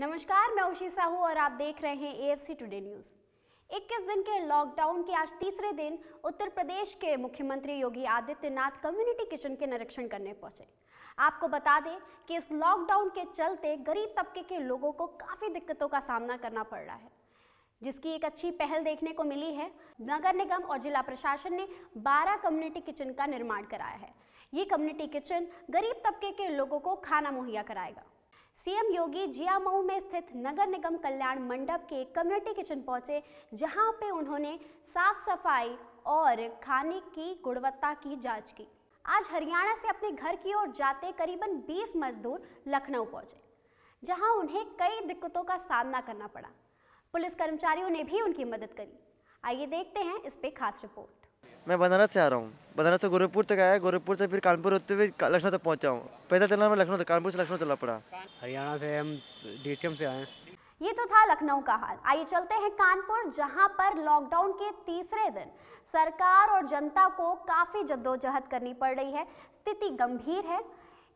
नमस्कार मैं उषी साहू और आप देख रहे हैं एएफसी टुडे न्यूज़ 21 दिन के लॉकडाउन के आज तीसरे दिन उत्तर प्रदेश के मुख्यमंत्री योगी आदित्यनाथ कम्युनिटी किचन के निरीक्षण करने पहुंचे आपको बता दें कि इस लॉकडाउन के चलते गरीब तबके के लोगों को काफ़ी दिक्कतों का सामना करना पड़ रहा है जिसकी एक अच्छी पहल देखने को मिली है नगर निगम और जिला प्रशासन ने 12 कम्युनिटी किचन का निर्माण कराया है ये कम्युनिटी किचन गरीब तबके के लोगों को खाना मुहैया कराएगा सीएम योगी जिया मऊ में स्थित नगर निगम कल्याण मंडप के कम्युनिटी किचन पहुंचे जहां पे उन्होंने साफ सफाई और खाने की गुणवत्ता की जांच की आज हरियाणा से अपने घर की ओर जाते करीबन 20 मजदूर लखनऊ पहुंचे जहां उन्हें कई दिक्कतों का सामना करना पड़ा पुलिस कर्मचारियों ने भी उनकी मदद करी आइए देखते हैं इस पे खास रिपोर्ट मैं बनारस से आ रहा हूँ बनारस से गोरखपुर तक आया गोरखपुर से फिर कानपुर होते हुए लखनऊ तक पहुँचा हूँ पैदल चलना मैं लखनऊ कानपुर से लखनऊ चला पड़ा हरियाणा से हम डीएचएम से आए ये तो था लखनऊ का हाल आइए चलते हैं कानपुर जहां पर लॉकडाउन के तीसरे दिन सरकार और जनता को काफ़ी जद्दोजहद करनी पड़ रही है स्थिति गंभीर है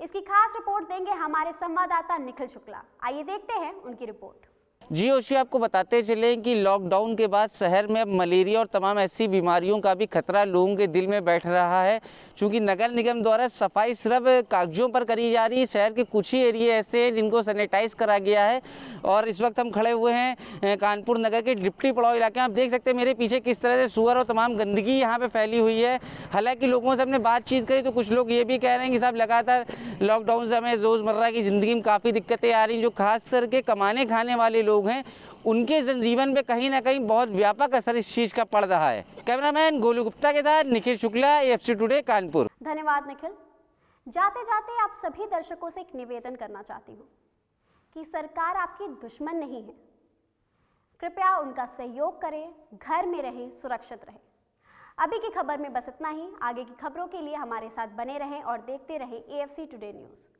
इसकी खास रिपोर्ट देंगे हमारे संवाददाता निखिल शुक्ला आइए देखते हैं उनकी रिपोर्ट जी ओशी आपको बताते चले कि लॉकडाउन के बाद शहर में अब मलेरिया और तमाम ऐसी बीमारियों का भी खतरा लोगों के दिल में बैठ रहा है क्योंकि नगर निगम द्वारा सफाई सिर्फ कागजों पर करी जा रही है शहर के कुछ ही एरिए ऐसे हैं जिनको सैनिटाइज करा गया है और इस वक्त हम खड़े हुए हैं कानपुर नगर के डिप्टी पड़ाव इलाके में आप देख सकते हैं मेरे पीछे किस तरह से सुअर और तमाम गंदगी यहाँ पर फैली हुई है हालाँकि लोगों से हमने बातचीत करी तो कुछ लोग ये भी कह रहे हैं कि साहब लगातार लॉकडाउन से हमें रोज़मर्रा की ज़िंदगी में काफ़ी दिक्कतें आ रही जो खास करके कमाने खाने वाले लोग लोग हैं उनके जनजीवन पे कहीं ना कहीं बहुत व्यापक असर इस चीज़ का पड़ रहा है कैमरामैन गोलू गुप्ता के साथ Nikhil Shukla F C today Kanpur धन्यवाद निखिल जाते जाते आप सभी दर्शकों से एक निवेदन करना चाहती हूँ कि सरकार आपकी दुश्मन नहीं है कृपया उनका सहयोग करें घर में रहें सुरक्षित रहें अभी की खबर में बस इतना ही आगे की खबरों के लिए हमारे साथ बने रहें और देखते रहें एएफसी टुडे न्यूज़